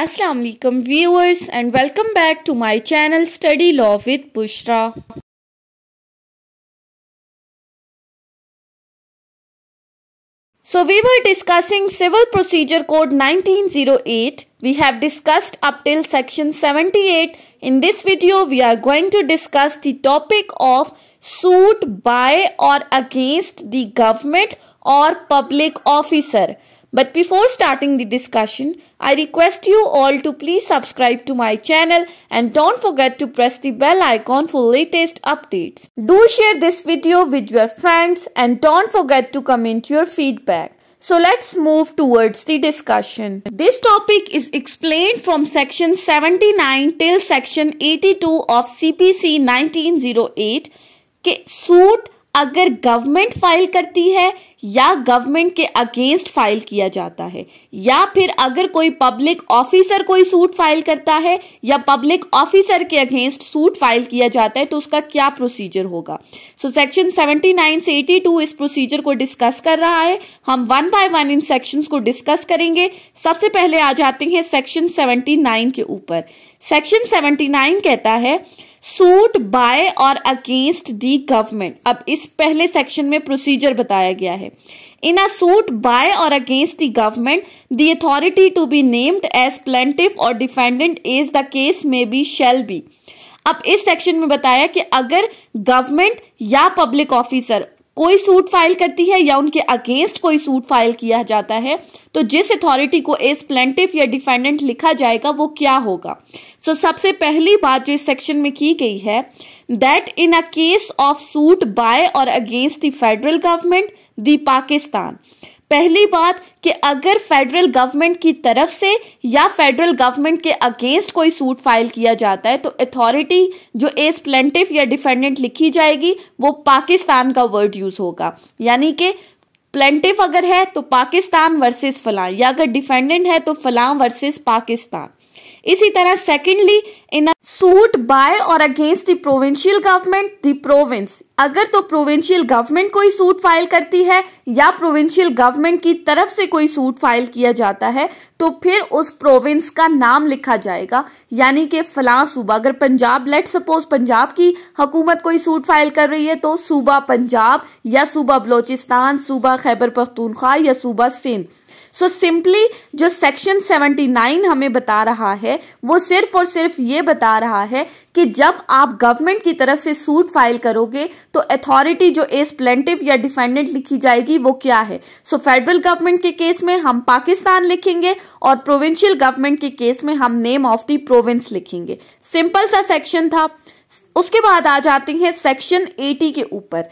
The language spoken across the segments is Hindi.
Assalamu alaikum viewers and welcome back to my channel Study Law with Bushra. So we were discussing Civil Procedure Code 1908. We have discussed up till section 78. In this video we are going to discuss the topic of suit by or against the government or public officer. But before starting the discussion, I request you all to please subscribe to my channel and don't forget to press the bell icon for latest updates. Do share this video with your friends and don't forget to comment your feedback. So let's move towards the discussion. This topic is explained from section 79 till section 82 of CPC 1908 suit अगर गवर्नमेंट फाइल करती है या गवर्नमेंट के अगेंस्ट फाइल किया जाता है या फिर अगर कोई पब्लिक ऑफिसर कोई सूट फाइल करता है या पब्लिक ऑफिसर के अगेंस्ट सूट फाइल किया जाता है तो उसका क्या प्रोसीजर होगा सो सेक्शन 79 से 82 इस प्रोसीजर को डिस्कस कर रहा है हम वन बाय वन इन सेक्शंस को डिस्कस करेंगे सबसे पहले आ जाते हैं सेक्शन सेवेंटी के ऊपर सेक्शन सेवेंटी कहता है suit by or against the government अब इस पहले सेक्शन में प्रोसीजर बताया गया है in a suit by or against the government the authority to be named as plaintiff or defendant as the case may be shall be अब इस सेक्शन में बताया कि अगर गवर्नमेंट या पब्लिक ऑफिसर कोई सूट फाइल करती है या उनके अगेंस्ट कोई सूट फाइल किया जाता है तो जिस अथॉरिटी को एज प्लेंटिव या डिफेंडेंट लिखा जाएगा वो क्या होगा सो so, सबसे पहली बात जो इस सेक्शन में की गई है that in a case of suit by or against the federal government the Pakistan पहली बात कि अगर फेडरल गवर्नमेंट की तरफ से या फेडरल गवर्नमेंट के अगेंस्ट कोई सूट फाइल किया जाता है तो अथॉरिटी जो एज प्लेंटिव या डिफेंडेंट लिखी जाएगी वो पाकिस्तान का वर्ड यूज होगा यानी कि प्लेंटिव अगर है तो पाकिस्तान वर्सेस फलां या अगर डिफेंडेंट है तो फलां वर्सेस पाकिस्तान इसी तरह secondly in a suit by or against the provincial government the province अगर तो प्रोविंशियल गवर्नमेंट कोई सूट फाइल करती है या प्रोविंशियल गवर्नमेंट की तरफ से कोई सूट फाइल किया जाता है तो फिर उस प्रोविंस का नाम लिखा जाएगा यानी कि फला सूबा अगर पंजाब लेट सपोज पंजाब की हुकूमत कोई सूट फाइल कर रही है तो सूबा पंजाब या सूबा बलोचिस्तान सूबा खैबर पख्तूनख्वा या सूबा सिंध सो सिंपली जो सेक्शन 79 हमें बता रहा है वो सिर्फ और सिर्फ ये बता रहा है कि जब आप गवर्नमेंट की तरफ से सूट फाइल करोगे तो अथॉरिटी जो एस प्लेंटिव या डिफेंडेंट लिखी जाएगी वो क्या है सो फेडरल गवर्नमेंट के केस में हम पाकिस्तान लिखेंगे और प्रोविंशियल गवर्नमेंट के केस में हम नेम ऑफ दी प्रोविंस लिखेंगे सिंपल सा सेक्शन था उसके बाद आ जाते हैं सेक्शन 80 के ऊपर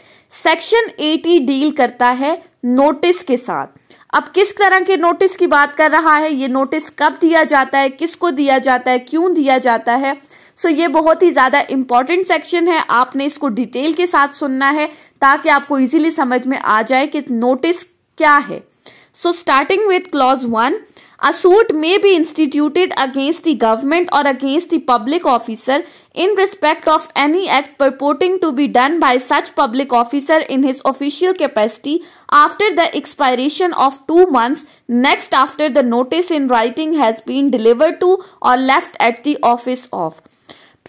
सेक्शन 80 डील करता है नोटिस के साथ अब किस तरह के नोटिस की बात कर रहा है ये नोटिस कब दिया जाता है किसको दिया जाता है क्यों दिया जाता है सो ये बहुत ही ज़्यादा इम्पॉर्टेंट सेक्शन है आपने इसको डिटेल के साथ सुनना है ताकि आपको इजीली समझ में आ जाए कि नोटिस क्या है so starting with clause one A suit may be instituted against the government or against the public officer in respect of any act purporting to be done by such public officer in his official capacity after the expiration of 2 months next after the notice in writing has been delivered to or left at the office of.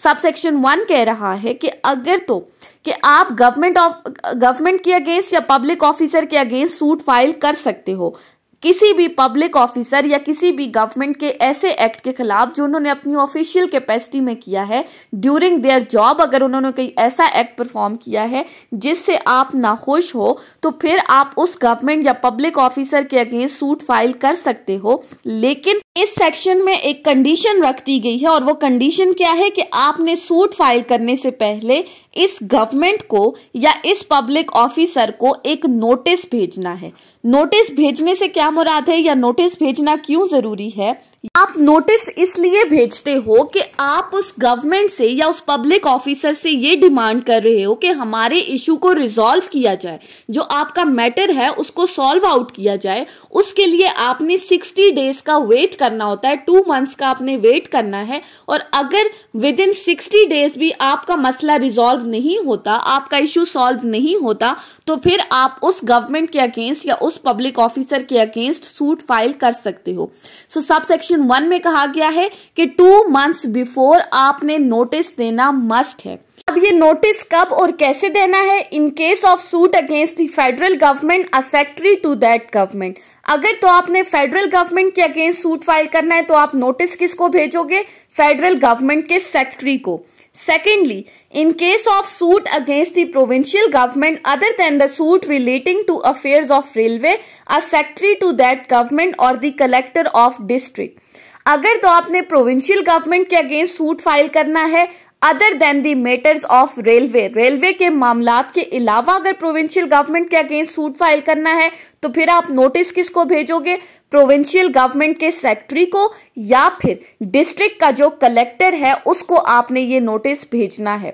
Subsection one कह रहा है कि अगर तो कि आप गवर्नमेंट ऑफ गवर्नमेंट के अगेंस्ट या पब्लिक ऑफिसर के अगेंस्ट सूट फाइल कर सकते हो किसी भी पब्लिक ऑफिसर या किसी भी गवर्नमेंट के ऐसे एक्ट के खिलाफ जो उन्होंने अपनी ऑफिशियल कैपेसिटी में किया है ड्यूरिंग देयर जॉब अगर उन्होंने कोई ऐसा एक्ट परफॉर्म किया है जिससे आप नाखुश हो तो फिर आप उस गवर्नमेंट या पब्लिक ऑफिसर के अगेंस्ट सूट फाइल कर सकते हो लेकिन इस सेक्शन में एक कंडीशन रख दी गई है और वो कंडीशन क्या है कि आपने सूट फाइल करने से पहले इस गवर्नमेंट को या इस पब्लिक ऑफिसर को एक नोटिस भेजना है नोटिस भेजने से क्या मुराद है या नोटिस भेजना क्यों जरूरी है आप नोटिस इसलिए भेजते हो कि आप उस गवर्नमेंट से या उस पब्लिक ऑफिसर से ये डिमांड कर रहे हो कि हमारे इशू को रिजॉल्व किया जाए जो आपका मैटर है उसको सॉल्व आउट किया जाए उसके लिए आपने 60 डेज का वेट करना होता है टू मंथ्स का आपने वेट करना है और अगर विद इन सिक्सटी डेज भी आपका मसला रिजॉल्व नहीं होता आपका इशू सॉल्व नहीं होता तो फिर आप उस गवर्नमेंट के अगेंस्ट या उस पब्लिक ऑफिसर के अगेंस्ट सूट फाइल कर सकते हो सो so, सबसे क्वेश्चन वन में कहा गया है कि टू मंथ्स बिफोर आपने नोटिस देना मस्ट है अब ये नोटिस कब और कैसे देना है in case of suit against the federal government a secretary to that government अगर तो आपने फेडरल गवर्नमेंट के अगेंस्ट सूट फाइल करना है तो आप नोटिस किसको भेजोगे फेडरल गवर्नमेंट के सेक्रेटरी को secondly in case of suit against the provincial government other than the suit relating to affairs of railway a secretary to that government or the collector of district अगर तो आपने प्रोविंशियल गवर्नमेंट के अगेंस्ट सूट फाइल करना है other than the matters of railway railway के मामला के अलावा अगर प्रोविंशियल गवर्नमेंट के अगेंस्ट सूट फाइल करना है तो फिर आप नोटिस किसको भेजोगे प्रोविंशियल गवर्नमेंट के सेक्रेटरी को या फिर डिस्ट्रिक्ट का जो कलेक्टर है उसको आपने ये नोटिस भेजना है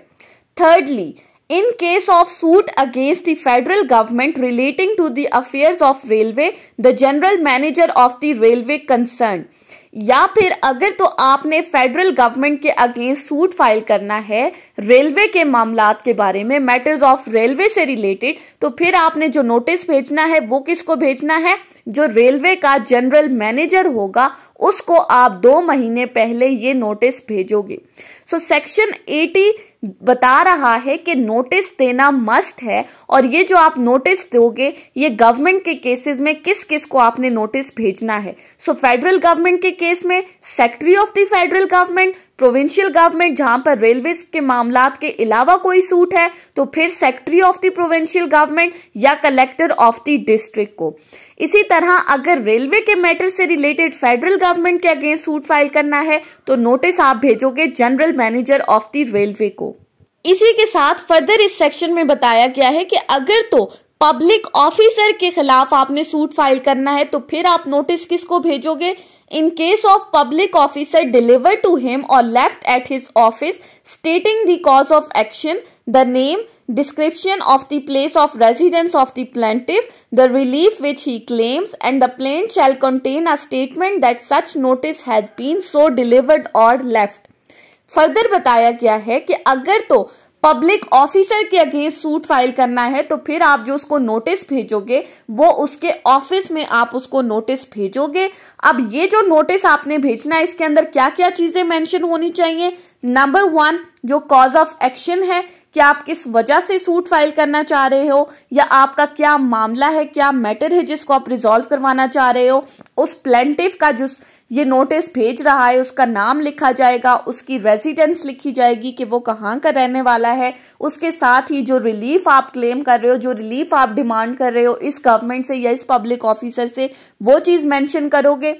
thirdly in case of suit against the federal government relating to the affairs of railway the general manager of the railway concern या फिर अगर तो आपने फेडरल गवर्नमेंट के अगेंस्ट सूट फाइल करना है रेलवे के मामला के बारे में मैटर्स ऑफ रेलवे से रिलेटेड तो फिर आपने जो नोटिस भेजना है वो किसको भेजना है जो रेलवे का जनरल मैनेजर होगा उसको आप दो महीने पहले ये नोटिस भेजोगे सो सेक्शन एटी बता रहा है कि नोटिस देना मस्ट है और ये जो आप नोटिस दोगे ये गवर्नमेंट के केसेस में किस किस को आपने नोटिस भेजना है सो फेडरल गवर्नमेंट के केस में secretary of the federal government provincial government जहां पर रेलवे के मामला के अलावा कोई सूट है तो फिर secretary of the provincial government या कलेक्टर ऑफ द डिस्ट्रिक्ट को इसी तरह अगर रेलवे के मैटर से रिलेटेड फेडरल गवर्नमेंट के अगेंस्ट सूट फाइल करना है तो नोटिस आप भेजोगे general manager of the railway को इसी के साथ फर्दर इस सेक्शन में बताया गया है कि अगर तो पब्लिक ऑफिसर के खिलाफ आपने सूट फाइल करना है तो फिर आप नोटिस किसको भेजोगे in case of public officer deliver to him or left at his office stating the cause of action the name description of the place of residence of the plaintiff, the relief which he claims, and the plaint shall contain a statement that such notice has been so delivered or left. further bataya gaya hai ki agar to public officer के अगेंस्ट सूट फाइल करना है तो फिर आप जो उसको नोटिस भेजोगे वो उसके ऑफिस में आप उसको नोटिस भेजोगे अब ये जो नोटिस आपने भेजना है इसके अंदर क्या क्या चीजें मेंशन होनी चाहिए नंबर वन जो कॉज ऑफ एक्शन है कि आप किस वजह से सूट फाइल करना चाह रहे हो या आपका क्या मामला है क्या मैटर है जिसको आप रिजोल्व करवाना चाह रहे हो उस प्लेंटिव का जो ये नोटिस भेज रहा है उसका नाम लिखा जाएगा उसकी रेजिडेंस लिखी जाएगी कि वो कहाँ का रहने वाला है उसके साथ ही जो रिलीफ आप क्लेम कर रहे हो जो रिलीफ आप डिमांड कर रहे हो इस गवर्नमेंट से या इस पब्लिक ऑफिसर से वो चीज़ मेंशन करोगे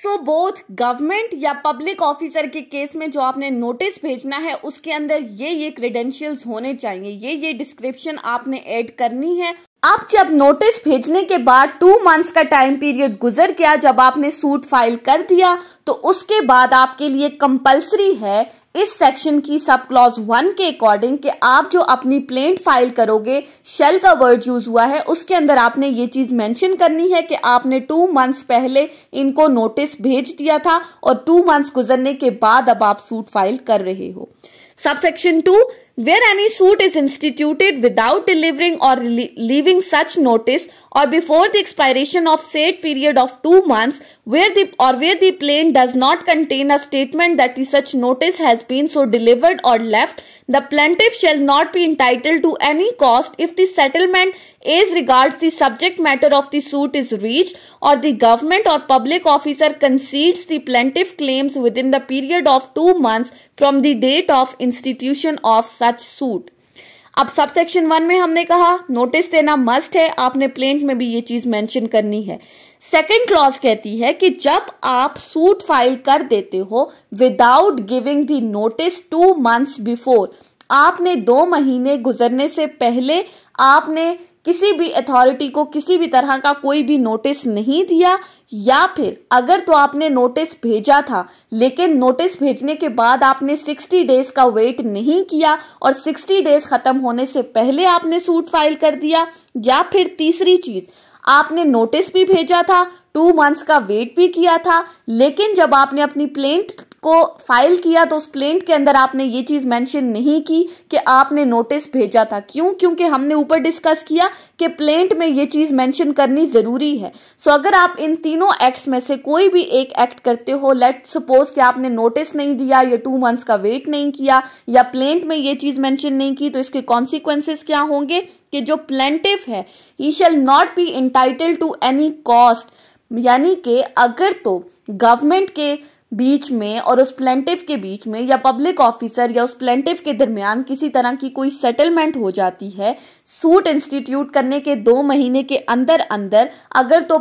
सो बोथ गवर्नमेंट या पब्लिक ऑफिसर के केस में जो आपने नोटिस भेजना है उसके अंदर ये ये क्रेडेंशियल्स होने चाहिए ये ये डिस्क्रिप्शन आपने ऐड करनी है आप जब नोटिस भेजने के बाद टू मंथ्स का टाइम पीरियड गुजर गया जब आपने सूट फाइल कर दिया तो उसके बाद आपके लिए कंपलसरी है इस सेक्शन की सब क्लॉज वन के अकॉर्डिंग कि आप जो अपनी प्लेंट फाइल करोगे शेल का वर्ड यूज हुआ है उसके अंदर आपने ये चीज मेंशन करनी है कि आपने टू मंथ्स पहले इनको नोटिस भेज दिया था और टू मंथ्स गुजरने के बाद अब आप सूट फाइल कर रहे हो subsection two where any suit is instituted without delivering or leaving such notice or before the expiration of said period of 2 months where the or where the plan does not contain a statement that the such notice has been so delivered or left the plaintiff shall not be entitled to any cost if the settlement as regards the subject matter of the suit is reached or the government or public officer concedes the plaintiff claims within the period of 2 months from the date of institution of such suit अब सब सेक्शन वन में हमने कहा नोटिस देना मस्ट है आपने प्लेंट में भी ये चीज मेंशन करनी है सेकेंड क्लॉज कहती है कि जब आप सूट फाइल कर देते हो without giving the notice two months before आपने दो महीने गुजरने से पहले आपने किसी भी अथॉरिटी को किसी भी तरह का कोई भी नोटिस नहीं दिया या फिर अगर तो आपने नोटिस भेजा था लेकिन नोटिस भेजने के बाद आपने 60 डेज का वेट नहीं किया और 60 डेज खत्म होने से पहले आपने सूट फाइल कर दिया या फिर तीसरी चीज आपने नोटिस भी भेजा था टू मंथ्स का वेट भी किया था लेकिन जब आपने अपनी प्लेंट को फाइल किया तो उस प्लेंट के अंदर आपने ये चीज मेंशन नहीं की कि आपने नोटिस भेजा था क्यों क्योंकि हमने ऊपर डिस्कस किया कि प्लेंट में ये चीज मेंशन करनी जरूरी है सो so, अगर आप इन तीनों एक्ट्स में से कोई भी एक एक्ट करते हो लेट सपोज कि आपने नोटिस नहीं दिया या टू मंथ्स का वेट नहीं किया या प्लेंट में ये चीज मेंशन नहीं की तो इसके कॉन्सिक्वेंसेस क्या होंगे कि जो प्लेंटिव है he shall not be entitled to any cost यानी कि अगर तो गवर्नमेंट के बीच में और उस प्लेंटिव के बीच में या पब्लिक ऑफिसर या उस प्लेंटिव के दरमियान किसी तरह की कोई सेटलमेंट हो जाती है सूट इंस्टीट्यूट करने के दो महीने के अंदर अंदर अगर तो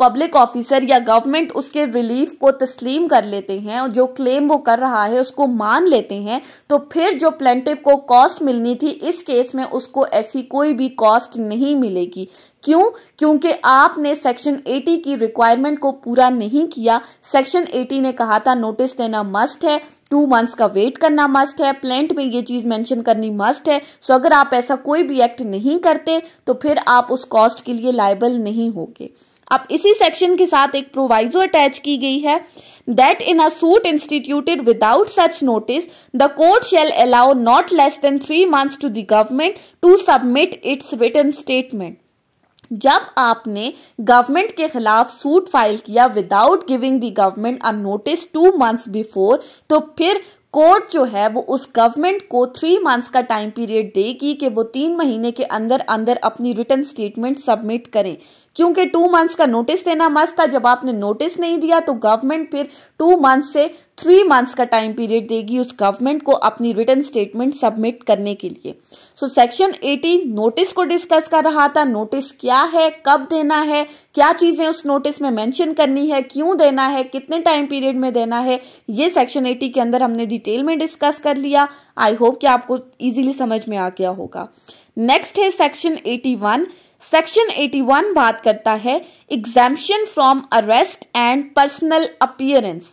पब्लिक ऑफिसर या गवर्नमेंट उसके रिलीफ को तस्लीम कर लेते हैं और जो क्लेम वो कर रहा है उसको मान लेते हैं तो फिर जो प्लेंटिव को कॉस्ट मिलनी थी इस केस में उसको ऐसी कोई भी कॉस्ट नहीं मिलेगी क्यों क्योंकि आपने सेक्शन 80 की रिक्वायरमेंट को पूरा नहीं किया सेक्शन 80 ने कहा था नोटिस देना मस्ट है टू मंथ्स का वेट करना मस्ट है प्लेंट में ये चीज मेंशन करनी मस्ट है सो अगर आप ऐसा कोई भी एक्ट नहीं करते तो फिर आप उस कॉस्ट के लिए लाइबल नहीं होगे अब इसी सेक्शन के साथ एक प्रोवाइजो अटैच की गई है that in a suit instituted without such notice the court shall allow not less than three months to the government to submit its return statement जब आपने गवर्नमेंट के खिलाफ सूट फाइल किया without giving the government a notice two months before तो फिर कोर्ट जो है वो उस गवर्नमेंट को थ्री मंथ्स का टाइम पीरियड देगी कि वो तीन महीने के अंदर अंदर अपनी रिटर्न स्टेटमेंट सबमिट करें क्योंकि टू मंथ्स का नोटिस देना मस्त था जब आपने नोटिस नहीं दिया तो गवर्नमेंट फिर टू मंथ से थ्री मंथ्स का टाइम पीरियड देगी उस गवर्नमेंट को अपनी रिटर्न स्टेटमेंट सबमिट करने के लिए सो सेक्शन 18 नोटिस को डिस्कस कर रहा था नोटिस क्या है कब देना है क्या चीजें उस नोटिस में मेंशन करनी है क्यों देना है कितने टाइम पीरियड में देना है ये सेक्शन 80 के अंदर हमने डिटेल में डिस्कस कर लिया आई होप कि आपको इजीली समझ में आ गया होगा नेक्स्ट है सेक्शन 81 सेक्शन 81 बात करता है exemption from arrest and personal appearance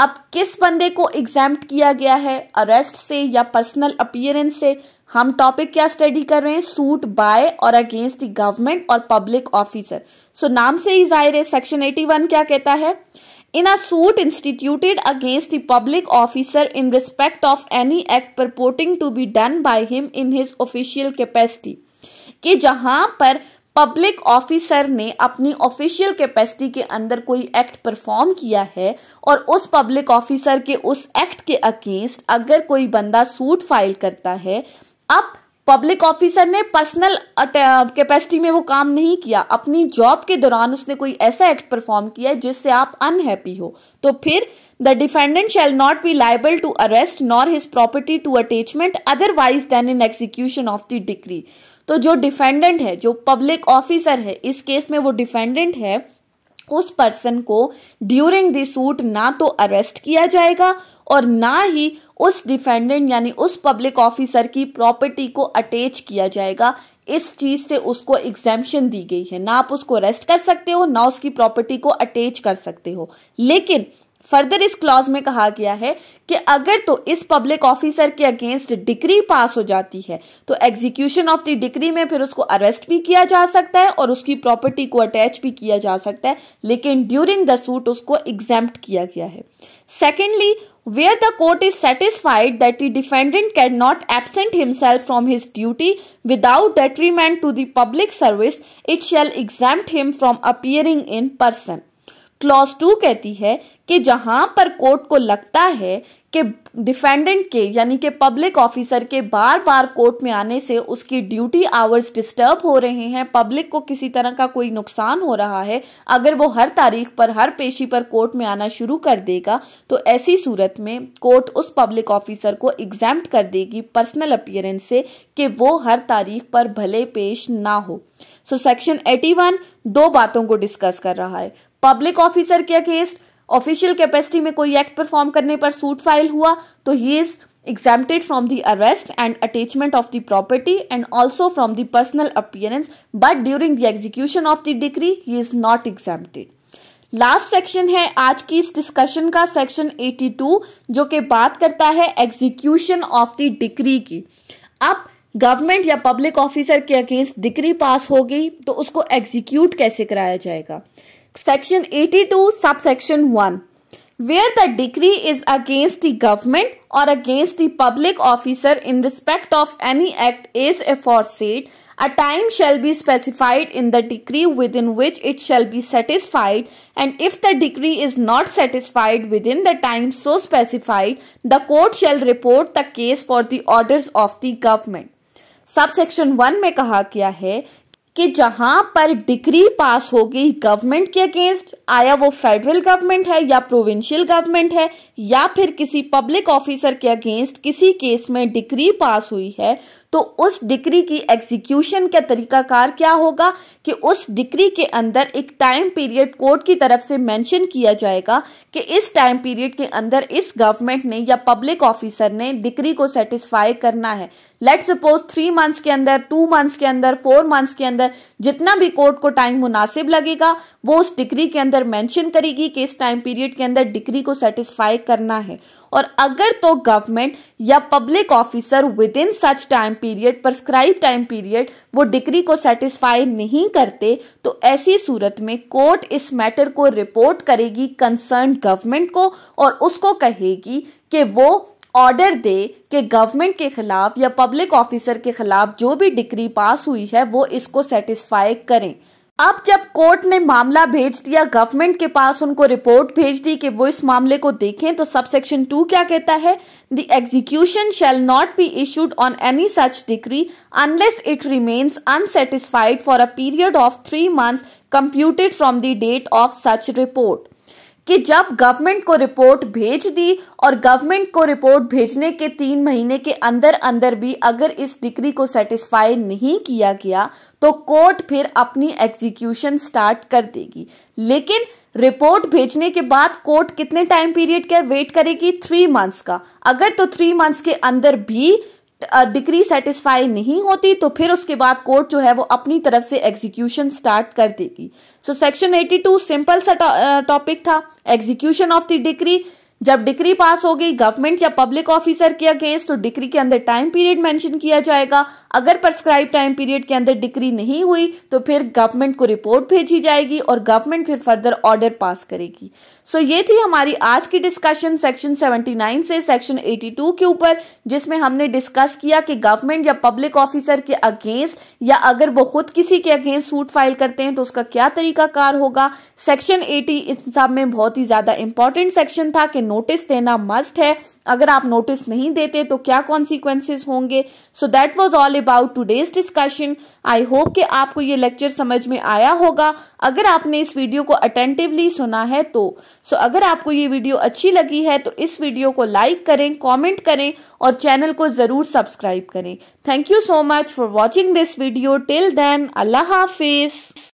अब किस बंदे को एग्जाम किया गया है अरेस्ट से या पर्सनल अपियरेंस से हम टॉपिक क्या स्टडी कर रहे हैं suit by or against the government or public officer so नाम से ही जाहिर है सेक्शन 81 क्या कहता है in a suit instituted against the public officer in respect of any act purporting to be done by him in his official capacity कि जहां पर पब्लिक ऑफिसर ने अपनी ऑफिशियल कैपेसिटी के अंदर कोई एक्ट परफॉर्म किया है और उस पब्लिक ऑफिसर के उस एक्ट के अगेंस्ट अगर कोई बंदा सूट फाइल करता है अब पब्लिक ऑफिसर ने पर्सनल कैपेसिटी में वो काम नहीं किया अपनी जॉब के दौरान उसने कोई ऐसा एक्ट परफॉर्म किया जिससे आप अनहैप्पी हो तो फिर the defendant shall not be liable to arrest nor his property to attachment otherwise than in execution of the decree तो जो डिफेंडेंट है जो पब्लिक ऑफिसर है इस केस में वो डिफेंडेंट है उस पर्सन को ड्यूरिंग दी सूट ना तो अरेस्ट किया जाएगा और ना ही उस डिफेंडेंट यानी उस पब्लिक ऑफिसर की प्रॉपर्टी को अटैच किया जाएगा इस चीज से उसको एग्जेम्पन दी गई है ना आप उसको अरेस्ट कर सकते हो ना उसकी प्रॉपर्टी को अटैच कर सकते हो लेकिन फर्दर इस क्लॉज में कहा गया है कि अगर तो इस पब्लिक ऑफिसर के अगेंस्ट डिग्री पास हो जाती है तो एग्जीक्यूशन ऑफ द डिग्री में फिर उसको अरेस्ट भी किया जा सकता है और उसकी प्रॉपर्टी को अटैच भी किया जा सकता है लेकिन ड्यूरिंग द सूट उसको एग्जाम किया गया है secondly where the court is satisfied that the defendant can not absent himself from his duty without detriment to public service it shall exempt him from appearing in person clause two कहती है कि जहां पर कोर्ट को लगता है कि डिफेंडेंट के यानी कि पब्लिक ऑफिसर के बार बार कोर्ट में आने से उसकी ड्यूटी आवर्स डिस्टर्ब हो रहे हैं पब्लिक को किसी तरह का कोई नुकसान हो रहा है अगर वो हर तारीख पर हर पेशी पर कोर्ट में आना शुरू कर देगा तो ऐसी सूरत में कोर्ट उस पब्लिक ऑफिसर को एग्जाम कर देगी पर्सनल अपियरेंस से कि वो हर तारीख पर भले पेश ना हो सो सेक्शन एटी दो बातों को डिस्कस कर रहा है पब्लिक ऑफिसर के अगेंस्ट ऑफिशियल कैपेसिटी में कोई एक्ट परफॉर्म करने पर सूट फाइल हुआ तो he is exempted from the arrest and attachment of the property and also from the personal appearance but during the execution of the decree he is not exempted last section है आज की इस डिस्कशन का सेक्शन 82 जो कि बात करता है एग्जीक्यूशन ऑफ द डिक्री की अब गवर्नमेंट या पब्लिक ऑफिसर के अगेंस्ट डिक्री पास हो गई तो उसको एग्जीक्यूट कैसे कराया जाएगा section 82 subsection 1 where the decree is against the government or against the public officer in respect of any act is aforesaid a time shall be specified in the decree within which it shall be satisfied and if the decree is not satisfied within the time so specified the court shall report the case for the orders of the government subsection one में कहा गया है कि जहां पर डिग्री पास हो गई गवर्नमेंट के अगेंस्ट आया वो फेडरल गवर्नमेंट है या प्रोविंशियल गवर्नमेंट है या फिर किसी पब्लिक ऑफिसर के अगेंस्ट किसी केस में डिग्री पास हुई है तो उस डिक्री की एग्जीक्यूशन का तरीकाकार क्या होगा कि उस डिक्री के अंदर एक टाइम पीरियड कोर्ट की तरफ से मेंशन किया जाएगा कि इस टाइम पीरियड के अंदर इस गवर्नमेंट ने या पब्लिक ऑफिसर ने डिक्री को सेटिस्फाई करना है लेट सपोज थ्री मंथ्स के अंदर टू मंथ्स के अंदर फोर मंथ्स के अंदर जितना भी कोर्ट को टाइम मुनासिब लगेगा वो उस डिक्री के अंदर मेंशन करेगी कि इस टाइम पीरियड के अंदर डिक्री को सेटिस्फाई करना है और अगर तो गवर्नमेंट या public officer within such time period prescribe time period वो डिग्री को सेटिस्फाई नहीं करते तो ऐसी सूरत में कोर्ट इस मैटर को रिपोर्ट करेगी कंसर्न गवर्नमेंट को और उसको कहेगी कि वो ऑर्डर दे कि गवर्नमेंट के खिलाफ या पब्लिक ऑफिसर के खिलाफ जो भी डिग्री पास हुई है वो इसको सेटिस्फाई करें अब जब कोर्ट ने मामला भेज दिया गवर्नमेंट के पास उनको रिपोर्ट भेज दी कि वो इस मामले को देखें तो सब सेक्शन टू क्या कहता है the execution shall not be issued on any such degree unless it remains unsatisfied for a period of three months computed from the date of such report कि जब गवर्नमेंट को रिपोर्ट भेज दी और गवर्नमेंट को रिपोर्ट भेजने के तीन महीने के अंदर अंदर भी अगर इस डिग्री को सेटिस्फाई नहीं किया गया तो कोर्ट फिर अपनी एग्जीक्यूशन स्टार्ट कर देगी लेकिन रिपोर्ट भेजने के बाद कोर्ट कितने टाइम पीरियड का वेट करेगी थ्री मंथ्स का अगर तो थ्री मंथ्स के अंदर भी डिक्री सेटिस्फाई नहीं होती तो फिर उसके बाद कोर्ट जो है वो अपनी तरफ से एग्जीक्यूशन स्टार्ट कर देगी सो सेक्शन 82 सिंपल सा टॉपिक था एग्जीक्यूशन ऑफ द डिक्री जब डिक्री पास हो गई गवर्नमेंट या पब्लिक ऑफिसर के अगेंस्ट तो डिक्री के अंदर टाइम पीरियड मेंशन किया जाएगा अगर प्रस्क्राइब टाइम पीरियड के अंदर डिक्री नहीं हुई तो फिर गवर्नमेंट को रिपोर्ट भेजी जाएगी और गवर्नमेंट फिर फर्दर ऑर्डर पास करेगी सो so, ये थी हमारी आज की डिस्कशन सेक्शन 79 से सेक्शन 82 के ऊपर जिसमें हमने डिस्कस किया कि गवर्नमेंट या पब्लिक ऑफिसर के अगेंस्ट या अगर वो खुद किसी के अगेंस्ट सूट फाइल करते हैं तो उसका क्या तरीका कार होगा सेक्शन 80 इन सब में बहुत ही ज़्यादा इंपॉर्टेंट सेक्शन था कि नोटिस देना मस्ट है अगर आप नोटिस नहीं देते तो क्या कॉन्सिक्वेंसेज होंगे so that was all about today's discussion I hope कि आपको ये लेक्चर समझ में आया होगा अगर आपने इस वीडियो को अटेंटिवली सुना है तो सो so अगर आपको ये वीडियो अच्छी लगी है तो इस वीडियो को लाइक करें कॉमेंट करें और चैनल को ज़रूर सब्सक्राइब करें thank you so much for watching this video till then अल्लाह हाफिज़